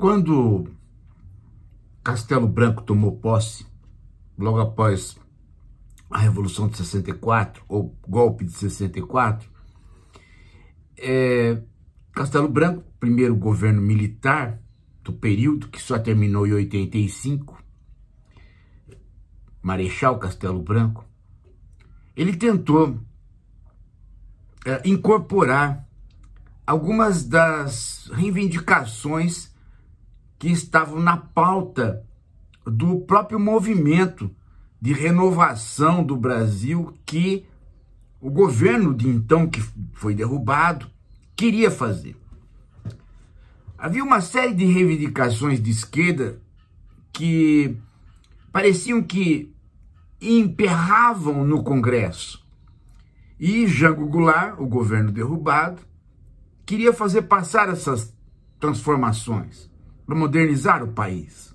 Quando Castelo Branco tomou posse, logo após a Revolução de 64, ou golpe de 64, é, Castelo Branco, primeiro governo militar do período, que só terminou em 85, Marechal Castelo Branco, ele tentou é, incorporar algumas das reivindicações que estavam na pauta do próprio movimento de renovação do Brasil que o governo de então, que foi derrubado, queria fazer. Havia uma série de reivindicações de esquerda que pareciam que emperravam no Congresso. E Jango Goulart, o governo derrubado, queria fazer passar essas transformações para modernizar o país.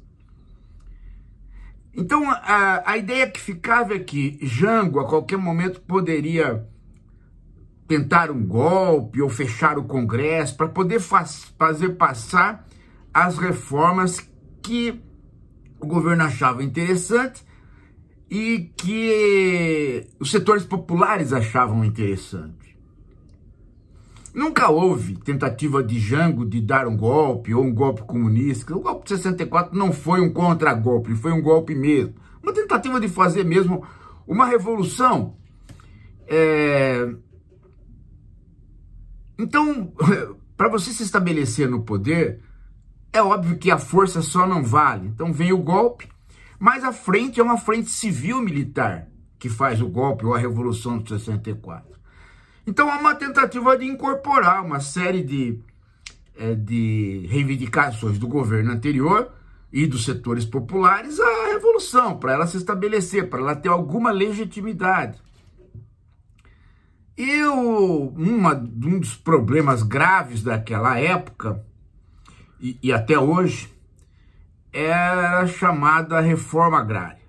Então, a, a ideia que ficava é que Jango, a qualquer momento, poderia tentar um golpe ou fechar o Congresso para poder faz, fazer passar as reformas que o governo achava interessante e que os setores populares achavam interessante. Nunca houve tentativa de Jango de dar um golpe ou um golpe comunista. O golpe de 64 não foi um contragolpe, foi um golpe mesmo. Uma tentativa de fazer mesmo uma revolução. É... Então, para você se estabelecer no poder, é óbvio que a força só não vale. Então vem o golpe, mas a frente é uma frente civil militar que faz o golpe ou a revolução de 64. Então há uma tentativa de incorporar uma série de, é, de reivindicações do governo anterior e dos setores populares à revolução, para ela se estabelecer, para ela ter alguma legitimidade. E o, uma, um dos problemas graves daquela época, e, e até hoje, era a chamada reforma agrária.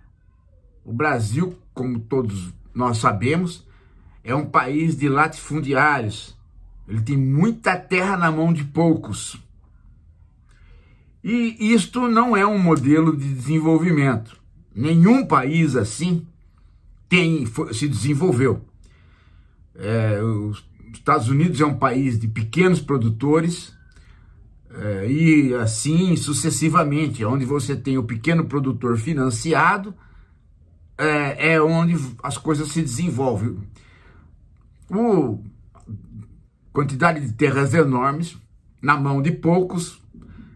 O Brasil, como todos nós sabemos, é um país de latifundiários. Ele tem muita terra na mão de poucos. E isto não é um modelo de desenvolvimento. Nenhum país assim tem, se desenvolveu. É, os Estados Unidos é um país de pequenos produtores é, e assim sucessivamente, é onde você tem o pequeno produtor financiado é, é onde as coisas se desenvolvem por quantidade de terras enormes, na mão de poucos,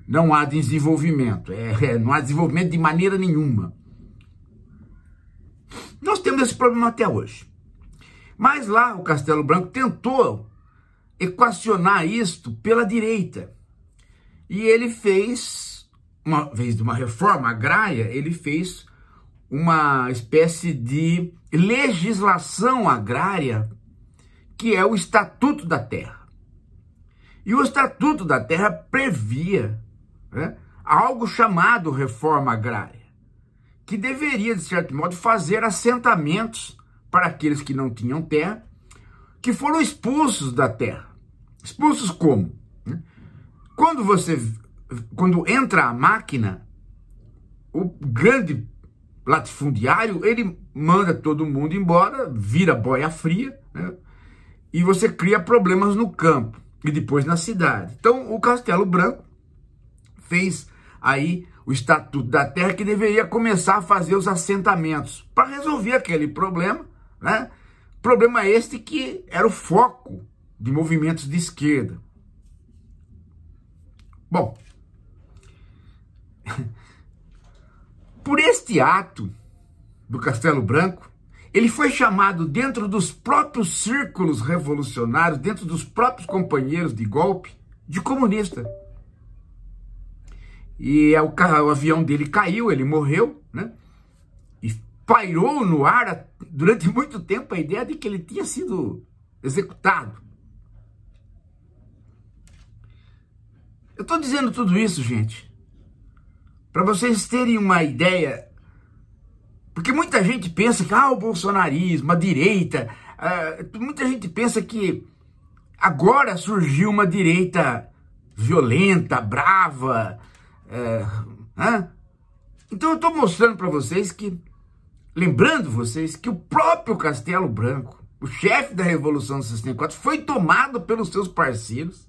não há desenvolvimento. É, é, não há desenvolvimento de maneira nenhuma. Nós temos esse problema até hoje. Mas lá o Castelo Branco tentou equacionar isto pela direita. E ele fez, uma vez de uma reforma agrária, ele fez uma espécie de legislação agrária que é o Estatuto da Terra. E o Estatuto da Terra previa né, algo chamado reforma agrária, que deveria, de certo modo, fazer assentamentos para aqueles que não tinham terra, que foram expulsos da terra. Expulsos como? Né? Quando você quando entra a máquina, o grande latifundiário, ele manda todo mundo embora, vira boia fria, né? e você cria problemas no campo e depois na cidade. Então, o Castelo Branco fez aí o Estatuto da Terra que deveria começar a fazer os assentamentos para resolver aquele problema, né? Problema este que era o foco de movimentos de esquerda. Bom, por este ato do Castelo Branco, ele foi chamado dentro dos próprios círculos revolucionários, dentro dos próprios companheiros de golpe, de comunista. E é o, o avião dele caiu, ele morreu, né? E pairou no ar durante muito tempo a ideia de que ele tinha sido executado. Eu estou dizendo tudo isso, gente, para vocês terem uma ideia porque muita gente pensa que ah, o bolsonarismo, a direita, uh, muita gente pensa que agora surgiu uma direita violenta, brava. Uh, uh. Então eu estou mostrando para vocês que, lembrando vocês, que o próprio Castelo Branco, o chefe da Revolução de 64, foi tomado pelos seus parceiros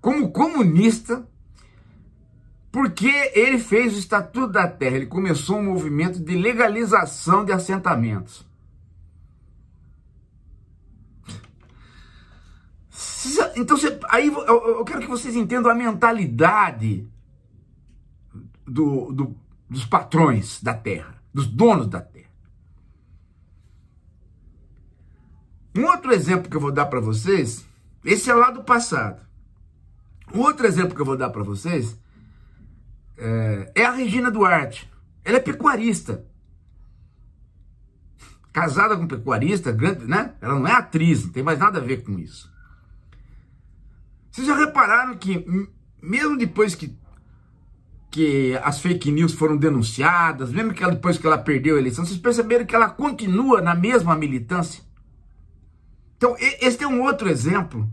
como comunista porque ele fez o Estatuto da Terra, ele começou um movimento de legalização de assentamentos. Então, aí eu quero que vocês entendam a mentalidade do, do, dos patrões da terra, dos donos da terra. Um outro exemplo que eu vou dar para vocês, esse é lá do passado. Um outro exemplo que eu vou dar para vocês é, é, a Regina Duarte. Ela é pecuarista. Casada com um pecuarista, grande, né? Ela não é atriz, não tem mais nada a ver com isso. Vocês já repararam que, mesmo depois que, que as fake news foram denunciadas, mesmo que ela, depois que ela perdeu a eleição, vocês perceberam que ela continua na mesma militância? Então, esse é um outro exemplo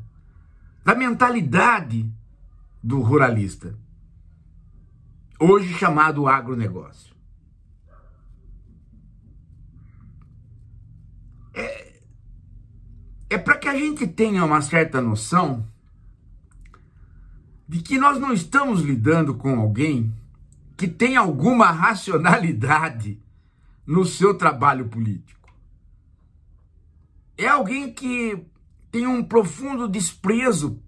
da mentalidade do ruralista hoje chamado agronegócio. É, é para que a gente tenha uma certa noção de que nós não estamos lidando com alguém que tem alguma racionalidade no seu trabalho político. É alguém que tem um profundo desprezo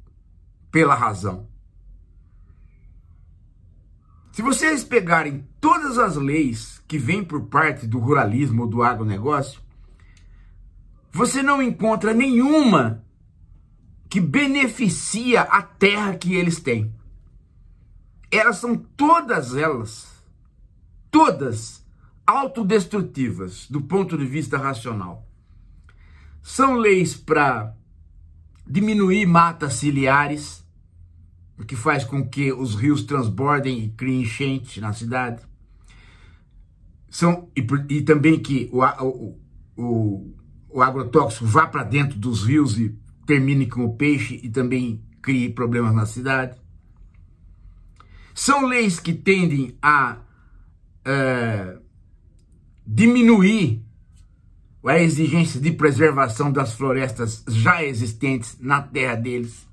pela razão. Se vocês pegarem todas as leis que vêm por parte do ruralismo ou do agronegócio, você não encontra nenhuma que beneficia a terra que eles têm. Elas são todas elas, todas autodestrutivas do ponto de vista racional. São leis para diminuir matas ciliares, o que faz com que os rios transbordem e criem enchente na cidade. São, e, e também que o, o, o, o agrotóxico vá para dentro dos rios e termine com o peixe e também crie problemas na cidade. São leis que tendem a é, diminuir a exigência de preservação das florestas já existentes na terra deles.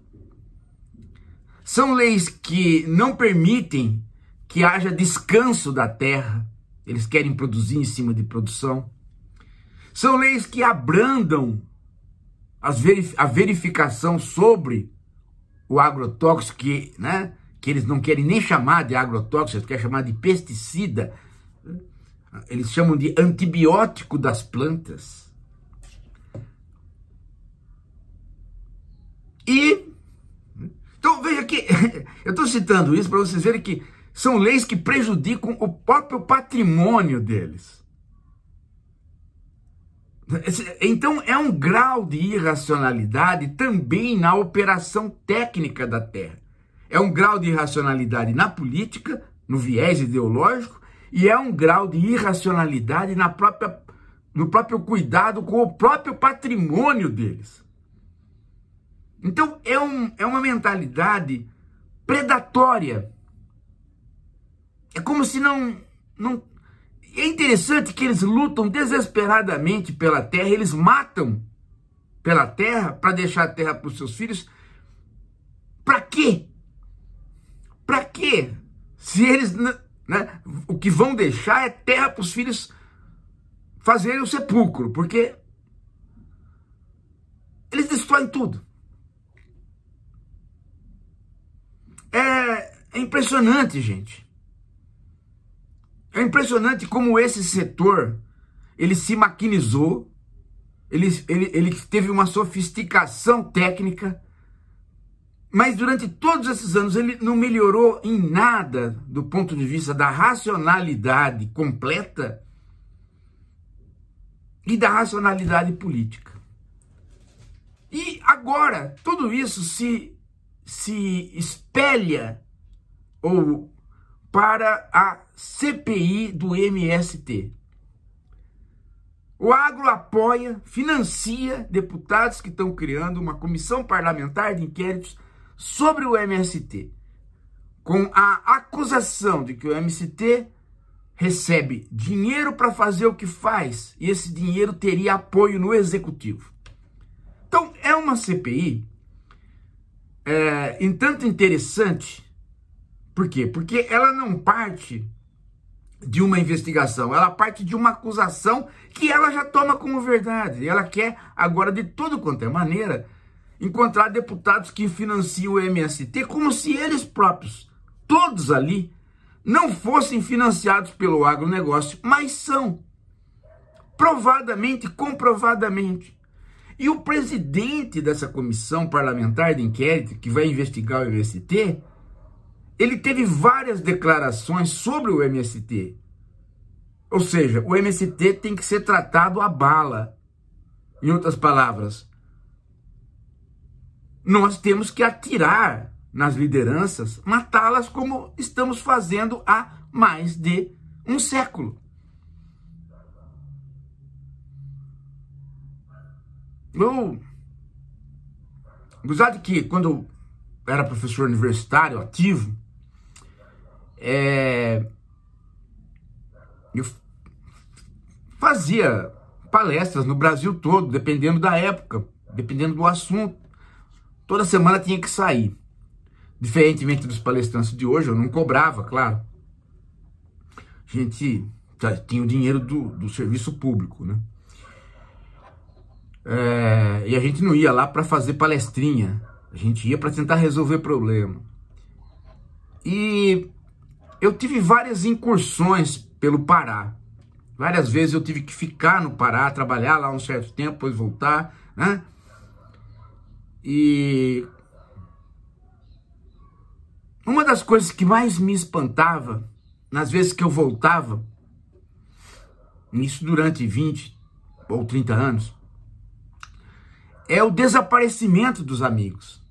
São leis que não permitem que haja descanso da terra. Eles querem produzir em cima de produção. São leis que abrandam verif a verificação sobre o agrotóxico, que, né, que eles não querem nem chamar de agrotóxico, eles querem chamar de pesticida. Eles chamam de antibiótico das plantas. Eu estou citando isso para vocês verem que são leis que prejudicam o próprio patrimônio deles. Então é um grau de irracionalidade também na operação técnica da terra. É um grau de irracionalidade na política, no viés ideológico, e é um grau de irracionalidade na própria, no próprio cuidado com o próprio patrimônio deles. Então é, um, é uma mentalidade predatória. É como se não, não. É interessante que eles lutam desesperadamente pela terra, eles matam pela terra para deixar a terra para os seus filhos. Para quê? Para quê? Se eles. Né, o que vão deixar é terra para os filhos fazerem o sepulcro, porque eles destroem tudo. É, é impressionante, gente. É impressionante como esse setor ele se maquinizou, ele, ele, ele teve uma sofisticação técnica, mas durante todos esses anos ele não melhorou em nada do ponto de vista da racionalidade completa e da racionalidade política. E agora, tudo isso se se espelha ou para a CPI do MST. O agro apoia, financia deputados que estão criando uma comissão parlamentar de inquéritos sobre o MST, com a acusação de que o MST recebe dinheiro para fazer o que faz e esse dinheiro teria apoio no executivo. Então, é uma CPI é, em tanto interessante. Por quê? Porque ela não parte de uma investigação, ela parte de uma acusação que ela já toma como verdade. E ela quer agora, de todo quanto é maneira, encontrar deputados que financiam o MST como se eles próprios, todos ali, não fossem financiados pelo agronegócio, mas são. Provadamente, comprovadamente. E o presidente dessa comissão parlamentar de inquérito, que vai investigar o MST, ele teve várias declarações sobre o MST. Ou seja, o MST tem que ser tratado a bala. Em outras palavras, nós temos que atirar nas lideranças, matá-las como estamos fazendo há mais de um século. Eu. Apesar de que quando eu era professor universitário ativo, é, eu fazia palestras no Brasil todo, dependendo da época, dependendo do assunto. Toda semana tinha que sair. Diferentemente dos palestrantes de hoje, eu não cobrava, claro. A gente tinha o dinheiro do, do serviço público, né? É, e a gente não ia lá para fazer palestrinha, a gente ia para tentar resolver problema. E eu tive várias incursões pelo Pará. Várias vezes eu tive que ficar no Pará, trabalhar lá um certo tempo, depois voltar, né? E uma das coisas que mais me espantava nas vezes que eu voltava, isso durante 20 ou 30 anos, é o desaparecimento dos amigos.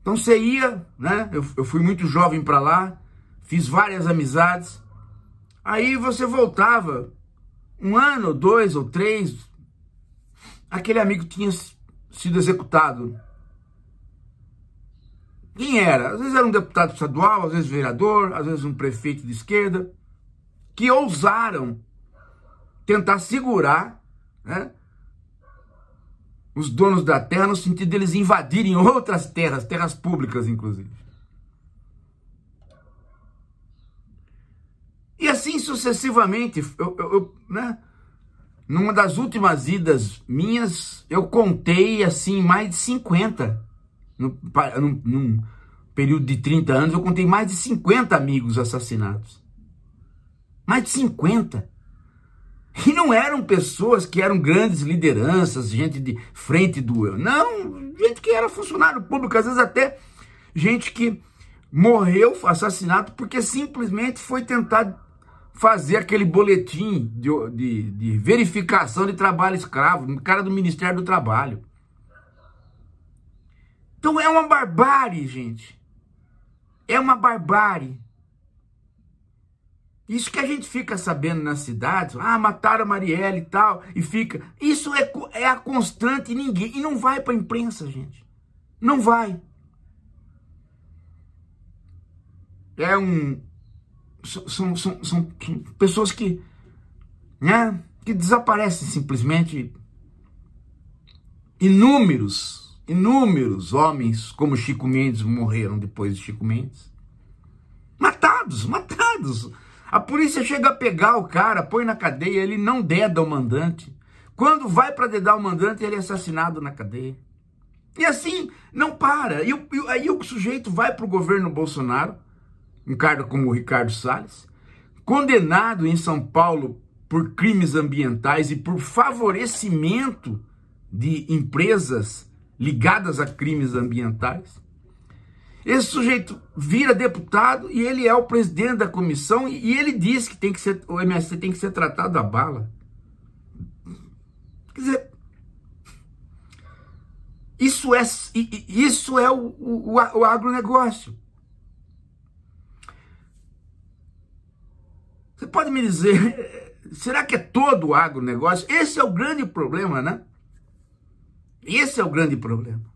Então você ia, né? Eu, eu fui muito jovem para lá, fiz várias amizades. Aí você voltava um ano, dois ou três, aquele amigo tinha sido executado. Quem era? Às vezes era um deputado estadual, às vezes vereador, às vezes um prefeito de esquerda, que ousaram tentar segurar né, os donos da terra no sentido deles de invadirem outras terras, terras públicas, inclusive. E assim sucessivamente, eu, eu, eu, né? numa das últimas idas minhas, eu contei assim mais de 50. no num, num período de 30 anos, eu contei mais de 50 amigos assassinados. Mais de 50. E não eram pessoas que eram grandes lideranças, gente de frente do eu. Não, gente que era funcionário público, às vezes até gente que morreu assassinado porque simplesmente foi tentar fazer aquele boletim de, de, de verificação de trabalho escravo, um cara do Ministério do Trabalho. Então é uma barbárie, gente. É uma barbárie. Isso que a gente fica sabendo nas cidades, ah, mataram a Marielle e tal, e fica. Isso é, é a constante e ninguém. E não vai para a imprensa, gente. Não vai. É um. São, são, são, são pessoas que. Né, que desaparecem simplesmente. Inúmeros, inúmeros homens como Chico Mendes morreram depois de Chico Mendes. Matados, matados a polícia chega a pegar o cara, põe na cadeia, ele não deda o mandante. Quando vai para dedar o mandante, ele é assassinado na cadeia. E assim, não para. E, e aí o sujeito vai para o governo Bolsonaro, um cara como o Ricardo Salles, condenado em São Paulo por crimes ambientais e por favorecimento de empresas ligadas a crimes ambientais. Esse sujeito vira deputado e ele é o presidente da comissão e ele diz que tem que ser o MST tem que ser tratado a bala. Quer dizer, isso é, isso é o, o, o agronegócio. Você pode me dizer, será que é todo o agronegócio? Esse é o grande problema, né? Esse é o grande problema.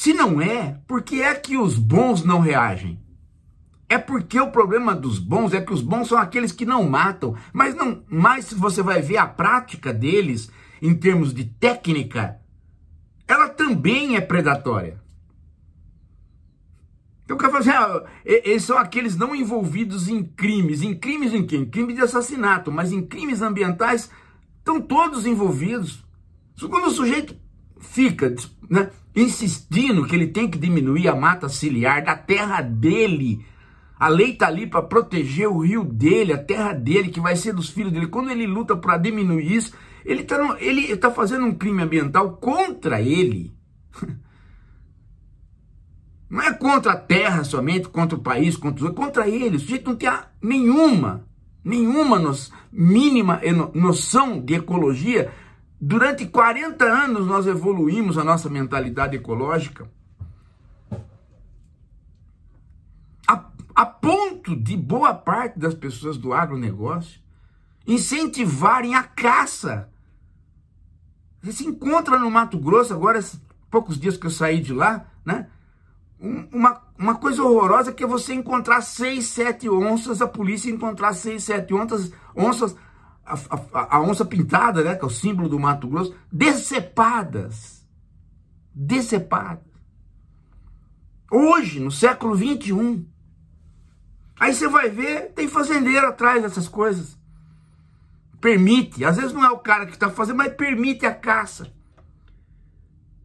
Se não é, por que é que os bons não reagem? É porque o problema dos bons é que os bons são aqueles que não matam, mas não, mas você vai ver a prática deles em termos de técnica, ela também é predatória. Então o cara fala assim, ah, eles são aqueles não envolvidos em crimes, em crimes em quem? Crime crimes de assassinato, mas em crimes ambientais estão todos envolvidos. Quando o sujeito fica, né, insistindo que ele tem que diminuir a mata ciliar da terra dele. A lei está ali para proteger o rio dele, a terra dele, que vai ser dos filhos dele. Quando ele luta para diminuir isso, ele está ele tá fazendo um crime ambiental contra ele. Não é contra a terra somente, contra o país, contra os outros, contra ele. O sujeito não tem nenhuma, nenhuma no, mínima no, noção de ecologia Durante 40 anos nós evoluímos a nossa mentalidade ecológica a, a ponto de boa parte das pessoas do agronegócio incentivarem a caça. Você se encontra no Mato Grosso, agora, poucos dias que eu saí de lá, né? uma, uma coisa horrorosa que é você encontrar seis, sete onças, a polícia encontrar seis, sete onças, onças a, a, a onça pintada, né, que é o símbolo do Mato Grosso, decepadas. Decepadas. Hoje, no século 21. Aí você vai ver, tem fazendeiro atrás dessas coisas. Permite, às vezes não é o cara que está fazendo, mas permite a caça.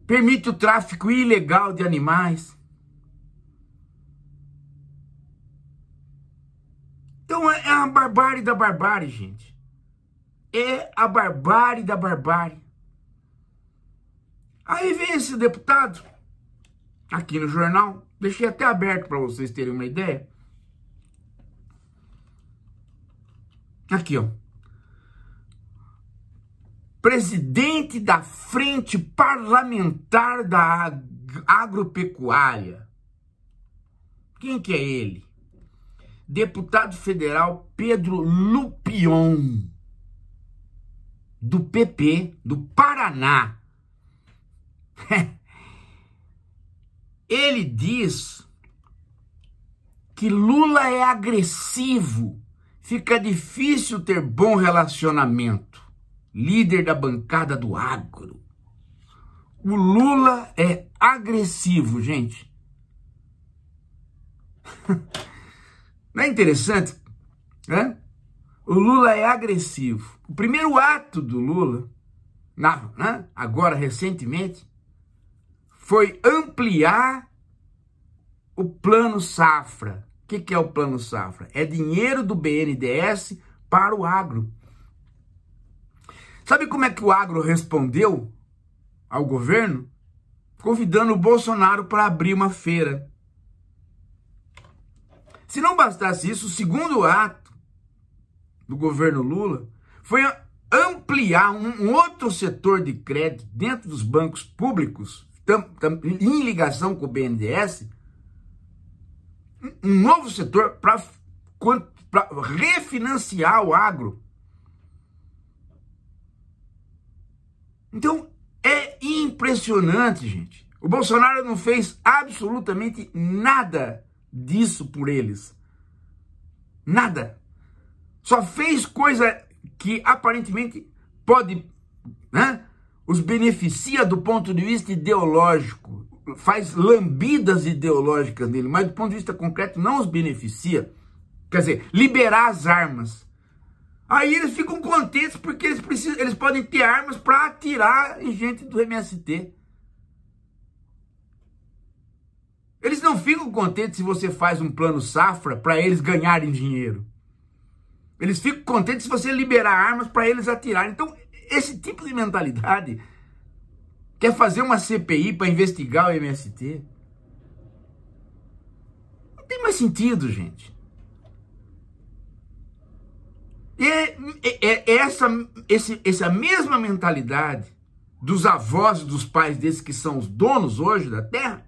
Permite o tráfico ilegal de animais. Então é, é a barbárie da barbárie, gente é a barbárie da barbárie. Aí vem esse deputado, aqui no jornal, deixei até aberto para vocês terem uma ideia. Aqui, ó. Presidente da Frente Parlamentar da Agropecuária. Quem que é ele? Deputado federal Pedro Lupion do PP do Paraná. Ele diz que Lula é agressivo, fica difícil ter bom relacionamento. Líder da bancada do agro. O Lula é agressivo, gente. Não é interessante? Né? O Lula é agressivo. O primeiro ato do Lula, na, né, agora recentemente, foi ampliar o plano safra. O que, que é o plano safra? É dinheiro do BNDES para o agro. Sabe como é que o agro respondeu ao governo? Convidando o Bolsonaro para abrir uma feira. Se não bastasse isso, o segundo ato do governo Lula foi ampliar um, outro setor de crédito dentro dos bancos públicos, tam, tam, em ligação com o BNDES, um novo setor para refinanciar o agro. Então, é impressionante, gente. O Bolsonaro não fez absolutamente nada disso por eles. Nada. Só fez coisa que aparentemente pode, né, os beneficia do ponto de vista ideológico, faz lambidas ideológicas nele, mas do ponto de vista concreto não os beneficia. Quer dizer, liberar as armas. Aí eles ficam contentes porque eles, precisam, eles podem ter armas para atirar em gente do MST. Eles não ficam contentes se você faz um plano safra para eles ganharem dinheiro. Eles ficam contentes se você liberar armas para eles atirarem. Então, esse tipo de mentalidade quer fazer uma CPI para investigar o MST. Não tem mais sentido, gente. E é é, é, é essa, esse, essa mesma mentalidade dos avós e dos pais desses que são os donos hoje da terra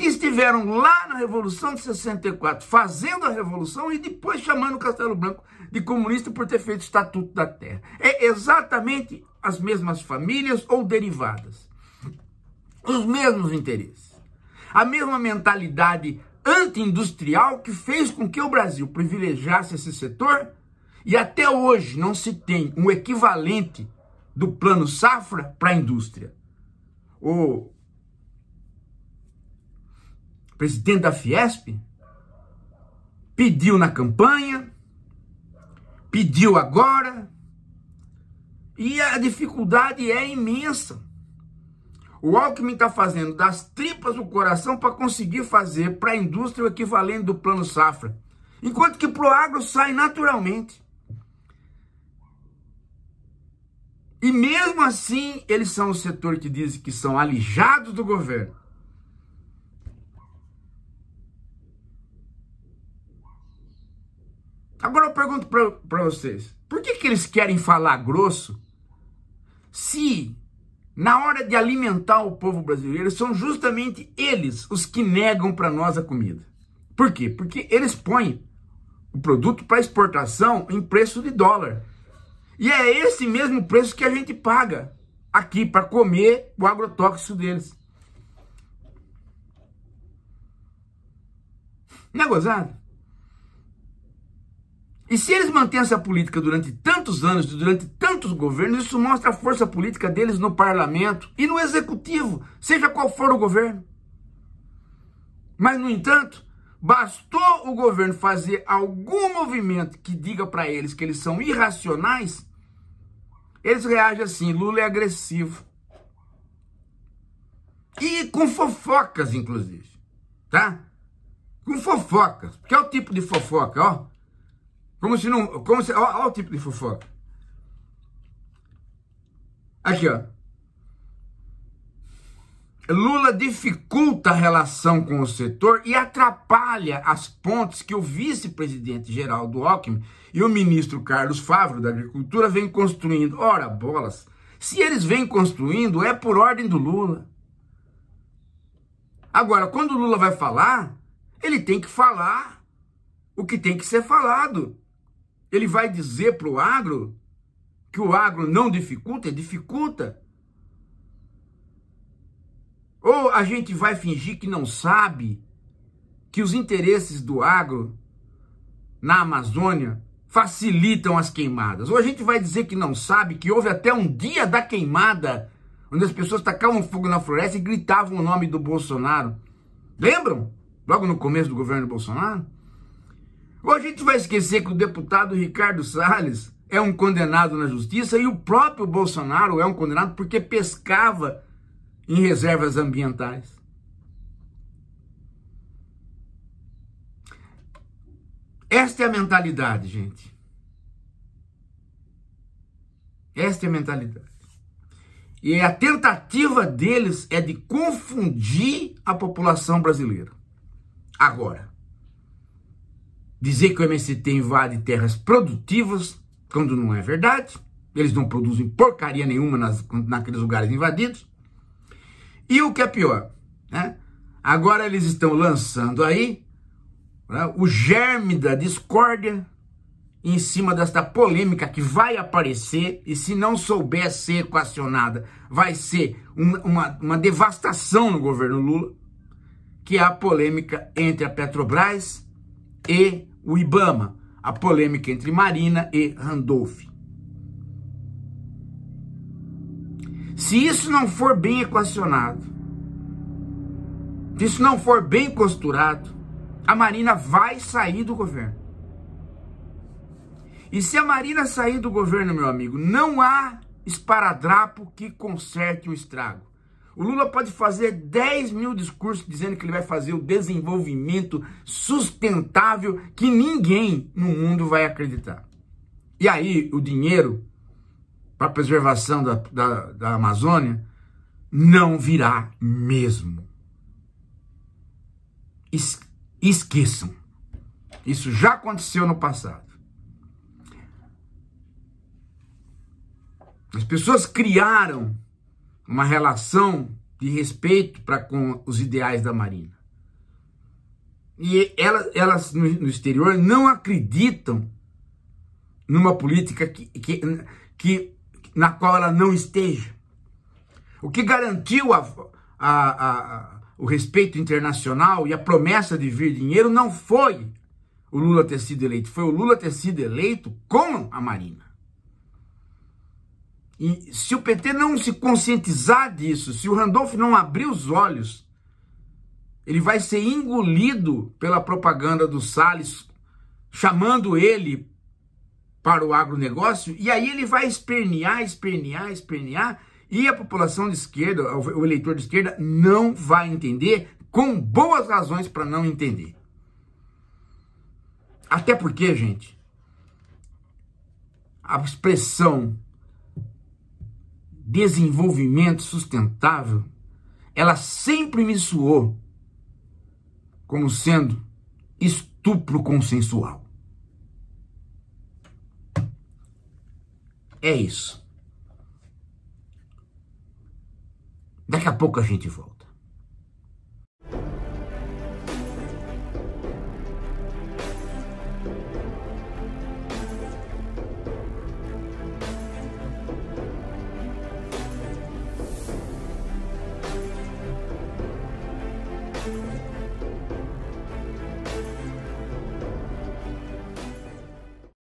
que estiveram lá na Revolução de 64, fazendo a Revolução e depois chamando o Castelo Branco de comunista por ter feito o Estatuto da Terra. É exatamente as mesmas famílias ou derivadas, os mesmos interesses, a mesma mentalidade anti-industrial que fez com que o Brasil privilegiasse esse setor e até hoje não se tem um equivalente do plano safra para a indústria. O presidente da Fiesp, pediu na campanha, pediu agora, e a dificuldade é imensa. O Alckmin está fazendo das tripas do coração para conseguir fazer para a indústria o equivalente do plano safra, enquanto que para o agro sai naturalmente. E mesmo assim, eles são o setor que dizem que são alijados do governo. Agora eu pergunto para vocês, por que, que eles querem falar grosso se na hora de alimentar o povo brasileiro são justamente eles os que negam para nós a comida? Por quê? Porque eles põem o produto para exportação em preço de dólar. E é esse mesmo preço que a gente paga aqui para comer o agrotóxico deles. Não é gozado? E se eles mantêm essa política durante tantos anos, durante tantos governos, isso mostra a força política deles no parlamento e no executivo, seja qual for o governo. Mas, no entanto, bastou o governo fazer algum movimento que diga para eles que eles são irracionais, eles reagem assim: Lula é agressivo. E com fofocas, inclusive. Tá? Com fofocas. Que é o tipo de fofoca, ó. Como se não. Como se, olha, o tipo de fofoca. Aqui, ó. Lula dificulta a relação com o setor e atrapalha as pontes que o vice-presidente Geraldo Alckmin e o ministro Carlos Favro da Agricultura vêm construindo. Ora, bolas! Se eles vêm construindo, é por ordem do Lula. Agora, quando o Lula vai falar, ele tem que falar o que tem que ser falado ele vai dizer para o agro que o agro não dificulta, dificulta. Ou a gente vai fingir que não sabe que os interesses do agro na Amazônia facilitam as queimadas. Ou a gente vai dizer que não sabe que houve até um dia da queimada onde as pessoas tacavam fogo na floresta e gritavam o nome do Bolsonaro. Lembram? Logo no começo do governo Bolsonaro? Ou a gente vai esquecer que o deputado Ricardo Salles é um condenado na justiça e o próprio Bolsonaro é um condenado porque pescava em reservas ambientais. Esta é a mentalidade, gente. Esta é a mentalidade. E a tentativa deles é de confundir a população brasileira. Agora, dizer que o MST invade terras produtivas, quando não é verdade. Eles não produzem porcaria nenhuma nas, naqueles lugares invadidos. E o que é pior, né? agora eles estão lançando aí né, o germe da discórdia em cima desta polêmica que vai aparecer e se não souber ser equacionada, vai ser um, uma, uma devastação no governo Lula, que é a polêmica entre a Petrobras e o Ibama, a polêmica entre Marina e Randolph. Se isso não for bem equacionado, se isso não for bem costurado, a Marina vai sair do governo. E se a Marina sair do governo, meu amigo, não há esparadrapo que conserte o estrago. O Lula pode fazer 10 mil discursos dizendo que ele vai fazer o desenvolvimento sustentável que ninguém no mundo vai acreditar. E aí o dinheiro para a preservação da, da, da Amazônia não virá mesmo. Es, esqueçam. Isso já aconteceu no passado. As pessoas criaram uma relação de respeito para com os ideais da Marina. E elas, elas no exterior não acreditam numa política que, que, que, na qual ela não esteja. O que garantiu a, a, a, o respeito internacional e a promessa de vir dinheiro não foi o Lula ter sido eleito, foi o Lula ter sido eleito com a Marina. E se o PT não se conscientizar disso, se o Randolph não abrir os olhos, ele vai ser engolido pela propaganda do Salles, chamando ele para o agronegócio, e aí ele vai espernear, espernear, espernear, e a população de esquerda, o eleitor de esquerda, não vai entender, com boas razões para não entender. Até porque, gente, a expressão desenvolvimento sustentável, ela sempre me suou como sendo estupro consensual. É isso. Daqui a pouco a gente volta.